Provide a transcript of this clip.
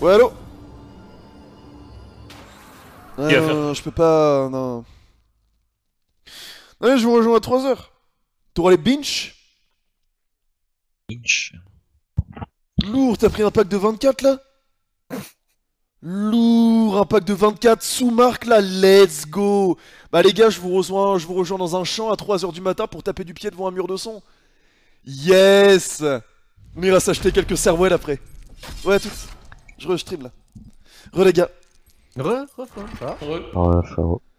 Ouais, allô non, euh, je peux pas... Non. Non, mais je vous rejoins à 3h. T'auras les binge Binge Lourd, t'as pris un pack de 24, là Lourd, un pack de 24 sous marque là, let's go Bah les gars, je vous rejoins, je vous rejoins dans un champ à 3h du matin pour taper du pied devant un mur de son. Yes On ira s'acheter quelques cervelles après. Ouais, à je re-stream là. Re les gars. Re, re, re, ça va Re.